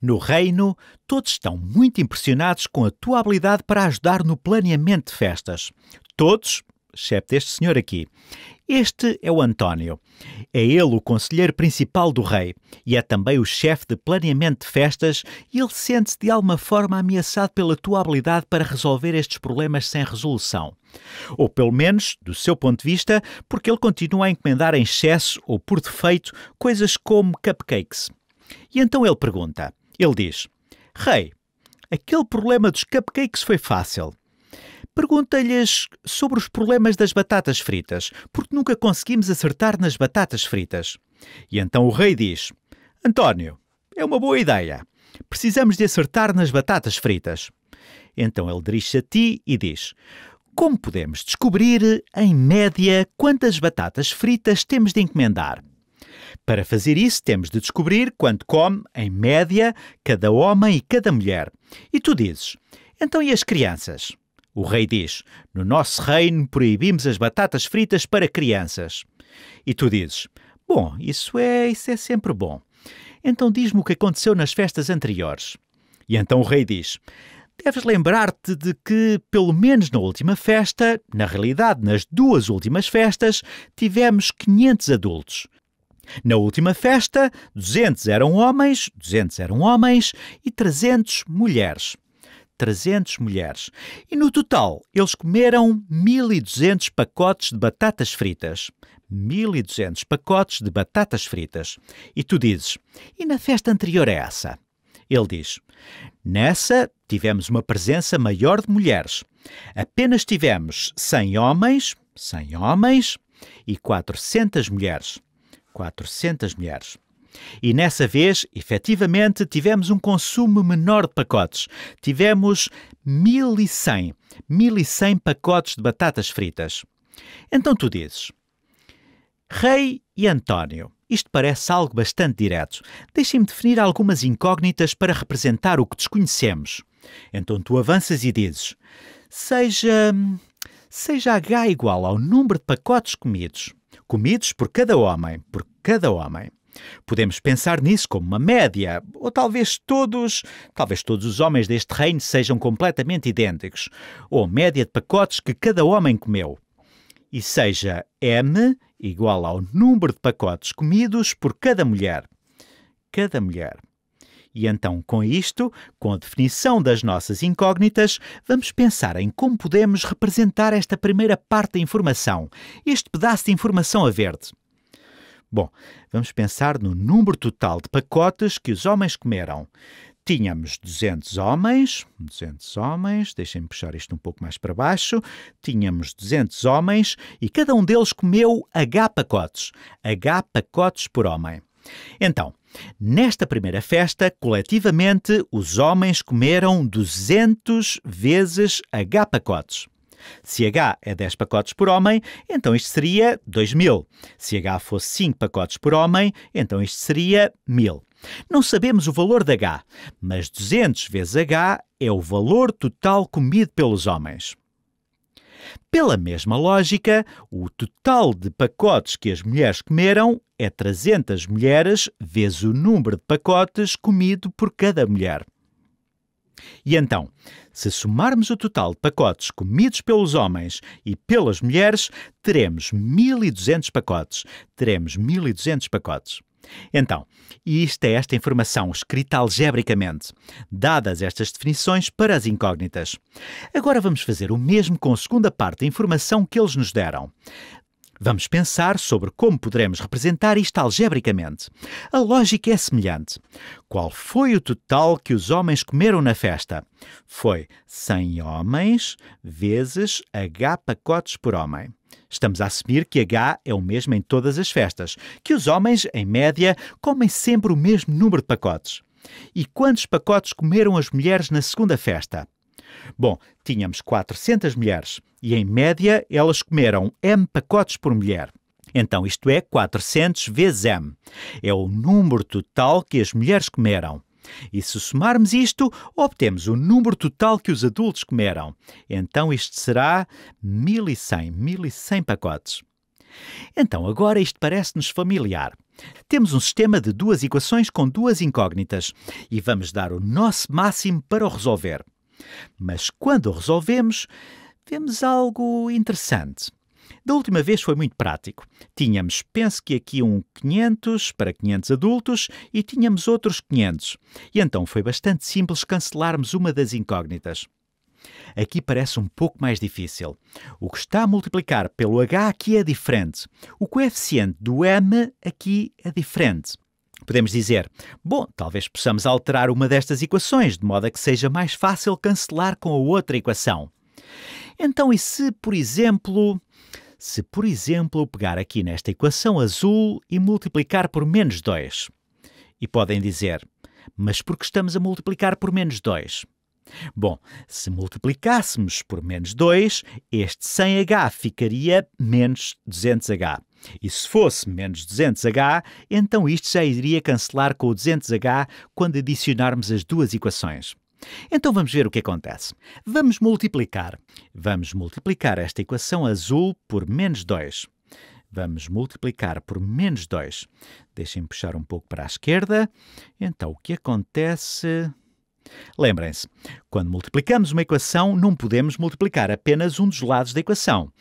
No Reino, todos estão muito impressionados com a tua habilidade para ajudar no planeamento de festas. Todos, excepto este senhor aqui. Este é o António. É ele o conselheiro principal do rei e é também o chefe de planeamento de festas e ele sente-se de alguma forma ameaçado pela tua habilidade para resolver estes problemas sem resolução. Ou pelo menos, do seu ponto de vista, porque ele continua a encomendar em excesso ou por defeito coisas como cupcakes. E então ele pergunta: ele diz: Rei, aquele problema dos cupcakes foi fácil. Pergunta-lhes sobre os problemas das batatas fritas, porque nunca conseguimos acertar nas batatas fritas. E então o rei diz: António, é uma boa ideia. Precisamos de acertar nas batatas fritas. Então ele dirige-se a ti e diz: Como podemos descobrir, em média, quantas batatas fritas temos de encomendar? Para fazer isso, temos de descobrir quanto come, em média, cada homem e cada mulher. E tu dizes: então e as crianças? O rei diz: No nosso reino proibimos as batatas fritas para crianças. E tu dizes: Bom, isso é, isso é sempre bom. Então diz-me o que aconteceu nas festas anteriores. E então o rei diz: Deves lembrar-te de que, pelo menos na última festa, na realidade nas duas últimas festas, tivemos 500 adultos. Na última festa, 200 eram homens, 200 eram homens e 300 mulheres. 300 mulheres. E no total, eles comeram 1.200 pacotes de batatas fritas. 1.200 pacotes de batatas fritas. E tu dizes, e na festa anterior a essa? Ele diz, nessa tivemos uma presença maior de mulheres. Apenas tivemos 100 homens, 100 homens e 400 mulheres. 400 mulheres. E nessa vez, efetivamente, tivemos um consumo menor de pacotes. Tivemos 1100, 1100 pacotes de batatas fritas. Então tu dizes: Rei e António. Isto parece algo bastante direto. Deixem-me definir algumas incógnitas para representar o que desconhecemos. Então tu avanças e dizes: Seja. Seja H igual ao número de pacotes comidos comidos por cada homem, por cada homem. Podemos pensar nisso como uma média, ou talvez todos, talvez todos os homens deste reino sejam completamente idênticos, ou média de pacotes que cada homem comeu. E seja M igual ao número de pacotes comidos por cada mulher. Cada mulher. E então, com isto, com a definição das nossas incógnitas, vamos pensar em como podemos representar esta primeira parte da informação, este pedaço de informação a verde. Bom, vamos pensar no número total de pacotes que os homens comeram. Tínhamos 200 homens, 200 homens, deixem-me puxar isto um pouco mais para baixo. Tínhamos 200 homens e cada um deles comeu H pacotes, H pacotes por homem. Então, nesta primeira festa, coletivamente, os homens comeram 200 vezes H pacotes. Se H é 10 pacotes por homem, então isto seria 2.000. Se H fosse 5 pacotes por homem, então isto seria 1.000. Não sabemos o valor de H, mas 200 vezes H é o valor total comido pelos homens. Pela mesma lógica, o total de pacotes que as mulheres comeram é 300 mulheres vezes o número de pacotes comido por cada mulher. E então, se somarmos o total de pacotes comidos pelos homens e pelas mulheres, teremos 1200 pacotes. Teremos 1200 pacotes. Então, isto é esta informação escrita algebricamente, dadas estas definições para as incógnitas. Agora vamos fazer o mesmo com a segunda parte da informação que eles nos deram. Vamos pensar sobre como poderemos representar isto algebricamente. A lógica é semelhante. Qual foi o total que os homens comeram na festa? Foi 100 homens vezes H pacotes por homem. Estamos a assumir que H é o mesmo em todas as festas, que os homens, em média, comem sempre o mesmo número de pacotes. E quantos pacotes comeram as mulheres na segunda festa? Bom, tínhamos 400 mulheres e, em média, elas comeram M pacotes por mulher. Então, isto é 400 vezes M. É o número total que as mulheres comeram. E se somarmos isto, obtemos o número total que os adultos comeram. Então isto será 1100, 1100 pacotes. Então agora isto parece-nos familiar. Temos um sistema de duas equações com duas incógnitas e vamos dar o nosso máximo para o resolver. Mas quando resolvemos, vemos algo interessante. Da última vez foi muito prático. Tínhamos, penso que aqui um 500 para 500 adultos e tínhamos outros 500. E então foi bastante simples cancelarmos uma das incógnitas. Aqui parece um pouco mais difícil. O que está a multiplicar pelo h aqui é diferente. O coeficiente do m aqui é diferente. Podemos dizer, bom, talvez possamos alterar uma destas equações, de modo a que seja mais fácil cancelar com a outra equação. Então, e se, por exemplo, se, por exemplo, pegar aqui nesta equação azul e multiplicar por menos 2? E podem dizer, mas por que estamos a multiplicar por menos 2? Bom, se multiplicássemos por menos 2, este 100h ficaria menos 200h. E se fosse menos 200h, então isto já iria cancelar com o 200h quando adicionarmos as duas equações. Então vamos ver o que acontece. Vamos multiplicar. Vamos multiplicar esta equação azul por menos 2. Vamos multiplicar por menos 2. Deixem puxar um pouco para a esquerda. Então o que acontece... Lembrem-se, quando multiplicamos uma equação, não podemos multiplicar apenas um dos lados da equação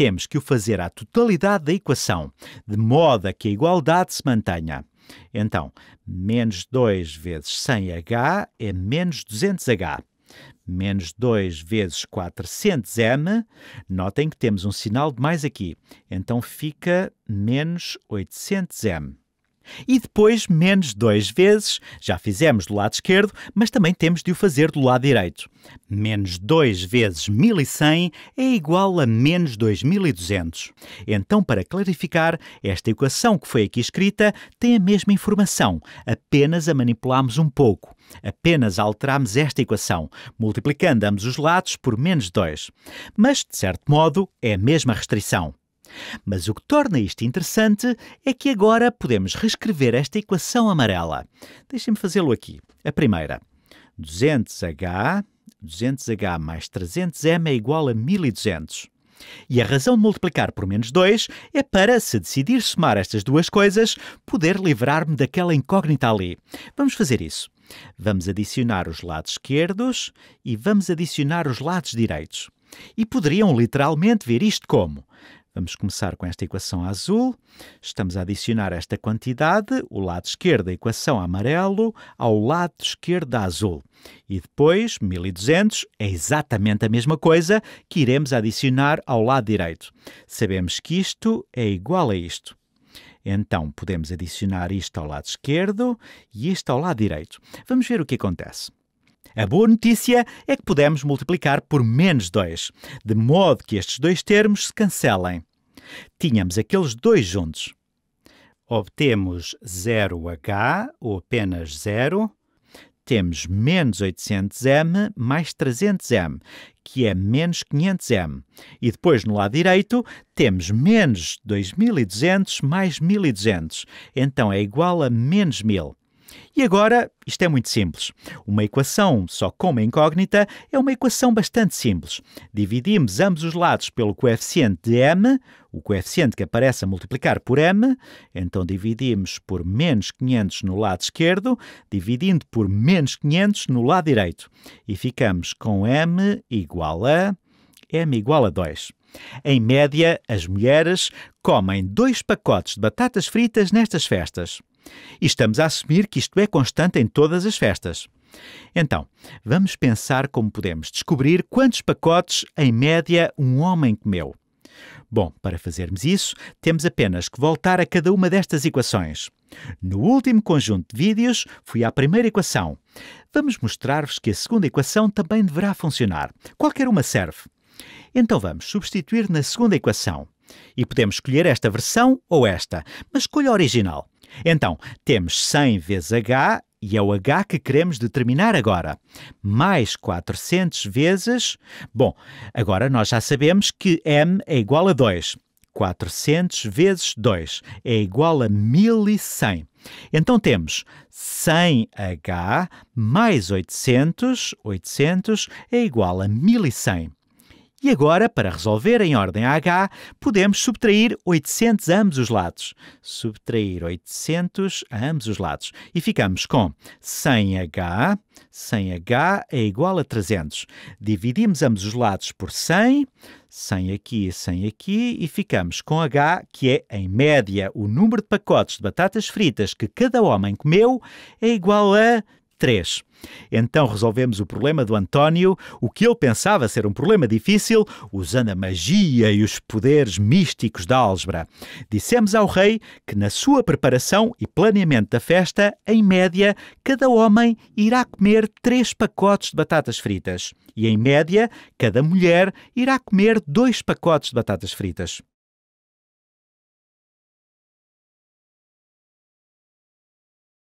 temos que o fazer à totalidade da equação, de modo a que a igualdade se mantenha. Então, menos 2 vezes 100h é menos 200h. Menos 2 vezes 400m, notem que temos um sinal de mais aqui, então fica menos 800m. E depois menos dois vezes, já fizemos do lado esquerdo, mas também temos de o fazer do lado direito. Menos 2 vezes 1100 é igual a menos 2200. Então, para clarificar, esta equação que foi aqui escrita tem a mesma informação, apenas a manipulamos um pouco. Apenas alteramos esta equação, multiplicando ambos os lados por menos 2. Mas, de certo modo, é a mesma restrição. Mas o que torna isto interessante é que agora podemos reescrever esta equação amarela. Deixem-me fazê-lo aqui. A primeira, 200h, 200h mais 300m é igual a 1200. E a razão de multiplicar por menos 2 é para, se decidir somar estas duas coisas, poder livrar-me daquela incógnita ali. Vamos fazer isso. Vamos adicionar os lados esquerdos e vamos adicionar os lados direitos. E poderiam literalmente ver isto como Vamos começar com esta equação azul. Estamos a adicionar esta quantidade, o lado esquerdo da equação amarelo, ao lado esquerdo azul. E depois, 1200 é exatamente a mesma coisa que iremos adicionar ao lado direito. Sabemos que isto é igual a isto. Então, podemos adicionar isto ao lado esquerdo e isto ao lado direito. Vamos ver o que acontece. A boa notícia é que podemos multiplicar por menos 2, de modo que estes dois termos se cancelem. Tínhamos aqueles dois juntos. Obtemos 0h, ou apenas 0, temos menos 800m mais 300m, que é menos 500m. E depois, no lado direito, temos menos 2200 mais 1200, então é igual a menos 1000. E agora, isto é muito simples. Uma equação só com uma incógnita é uma equação bastante simples. Dividimos ambos os lados pelo coeficiente de m, o coeficiente que aparece a multiplicar por m, então dividimos por menos 500 no lado esquerdo, dividindo por menos 500 no lado direito. E ficamos com m igual a m igual a 2. Em média, as mulheres comem dois pacotes de batatas fritas nestas festas. E estamos a assumir que isto é constante em todas as festas. Então, vamos pensar como podemos descobrir quantos pacotes, em média, um homem comeu. Bom, para fazermos isso, temos apenas que voltar a cada uma destas equações. No último conjunto de vídeos, fui à primeira equação. Vamos mostrar-vos que a segunda equação também deverá funcionar. Qualquer uma serve. Então vamos substituir na segunda equação. E podemos escolher esta versão ou esta, mas escolha a original. Então, temos 100 vezes h, e é o h que queremos determinar agora, mais 400 vezes. Bom, agora nós já sabemos que m é igual a 2. 400 vezes 2 é igual a 1100. Então temos 100h mais 800, 800 é igual a 1100. E agora, para resolver em ordem H, podemos subtrair 800 a ambos os lados. Subtrair 800 a ambos os lados. E ficamos com 100H. 100H é igual a 300. Dividimos ambos os lados por 100. 100 aqui e 100 aqui. E ficamos com H, que é, em média, o número de pacotes de batatas fritas que cada homem comeu, é igual a 3. Então resolvemos o problema do António, o que ele pensava ser um problema difícil, usando a magia e os poderes místicos da álgebra. Dissemos ao rei que, na sua preparação e planeamento da festa, em média, cada homem irá comer três pacotes de batatas fritas. E, em média, cada mulher irá comer dois pacotes de batatas fritas.